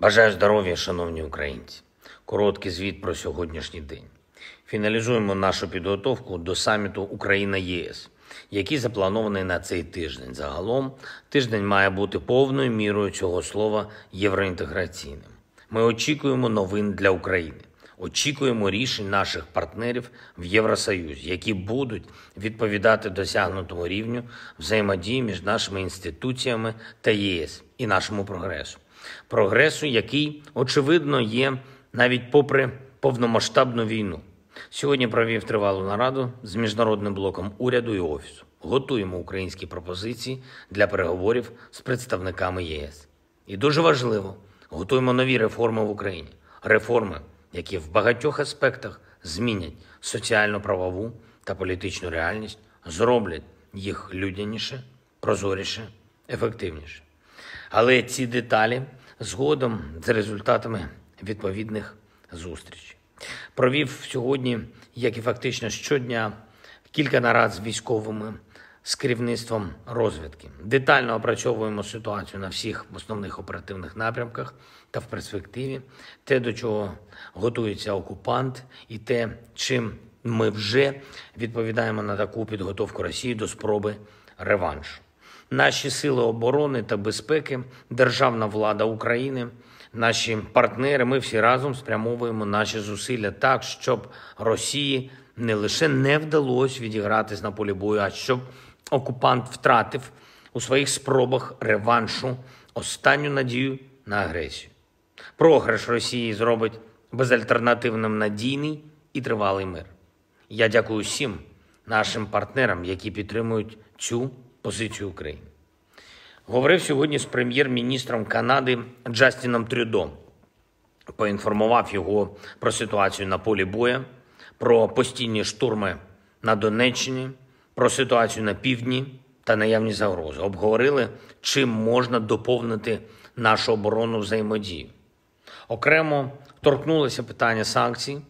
Бажаю здоров'я, шановні українці. Короткий звіт про сьогоднішній день. Фіналізуємо нашу підготовку до саміту Україна ЄС, який запланований на цей тиждень. Загалом тиждень має бути повною мірою цього слова євроінтеграційним. Ми очікуємо новин для України. Очікуємо рішень наших партнерів в Євросоюзі, які будуть відповідати досягнутому рівню взаємодії між нашими інституціями та ЄС і нашому прогресу прогресу, який, очевидно, є навіть попри повномасштабну війну. Сьогодні провів тривалу нараду з міжнародним блоком уряду і офісу. Готуємо українські пропозиції для переговорів з представниками ЄС. І дуже важливо, готуємо нові реформи в Україні, реформи, які в багатьох аспектах змінять соціально-правову та політичну реальність, зроблять їх людяніше, прозоріше, ефективніше. Але ці деталі згодом з результатами відповідних зустрічей. Провів сьогодні, як і фактично щодня, кілька нарад з військовими з керівництвом розвідки. Детально опрацьовуємо ситуацію на всіх основних оперативних напрямках та в перспективі, те, до чого готується окупант, і те, чим ми вже відповідаємо на таку підготовку Росії до спроби реваншу наші сили оборони та безпеки, державна влада України, наші партнери. Ми всі разом спрямовуємо наші зусилля так, щоб Росії не лише не вдалося відігратись на полі бою, а щоб окупант втратив у своїх спробах реваншу останню надію на агресію. Програш Росії зробить безальтернативним надійний і тривалий мир. Я дякую всім нашим партнерам, які підтримують цю позицію України. Говорив сьогодні з прем'єр-міністром Канади Джастіном Трюдо. Поінформував його про ситуацію на полі бою, про постійні штурми на Донеччині, про ситуацію на півдні та наявні загрози. Обговорили, чим можна доповнити нашу оборону взаємодію. Окремо торкнулося питання санкцій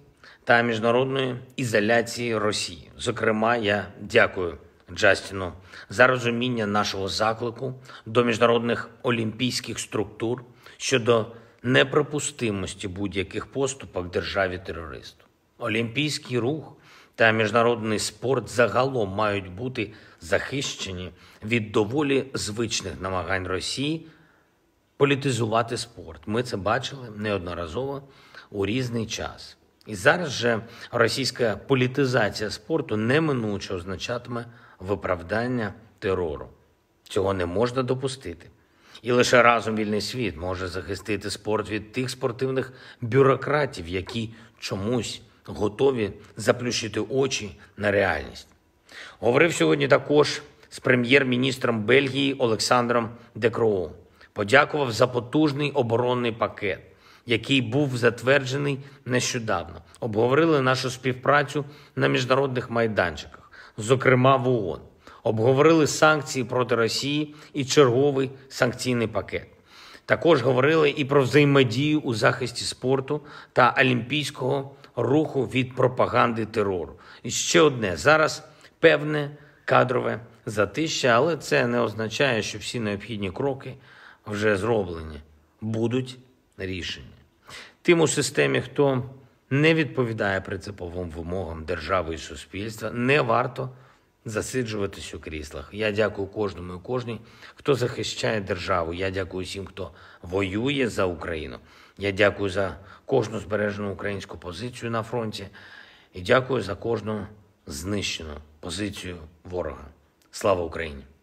та міжнародної ізоляції Росії. Зокрема, я дякую. Джастіну за розуміння нашого заклику до міжнародних олімпійських структур щодо неприпустимості будь-яких поступок державі терористу. Олімпійський рух та міжнародний спорт загалом мають бути захищені від доволі звичних намагань Росії політизувати спорт. Ми це бачили неодноразово у різний час. І зараз же російська політизація спорту неминуче означатиме виправдання терору. Цього не можна допустити. І лише разом вільний світ може захистити спорт від тих спортивних бюрократів, які чомусь готові заплющити очі на реальність. Говорив сьогодні також з прем'єр-міністром Бельгії Олександром Декроу. Подякував за потужний оборонний пакет який був затверджений нещодавно. Обговорили нашу співпрацю на міжнародних майданчиках, зокрема в ООН. Обговорили санкції проти Росії і черговий санкційний пакет. Також говорили і про взаємодію у захисті спорту та олімпійського руху від пропаганди терору. І ще одне зараз певне кадрове затища, але це не означає, що всі необхідні кроки вже зроблені будуть рішення. Тим у системі, хто не відповідає принциповим вимогам держави і суспільства, не варто засиджуватись у кріслах. Я дякую кожному і кожній, хто захищає державу. Я дякую всім, хто воює за Україну. Я дякую за кожну збережену українську позицію на фронті і дякую за кожну знищену позицію ворога. Слава Україні!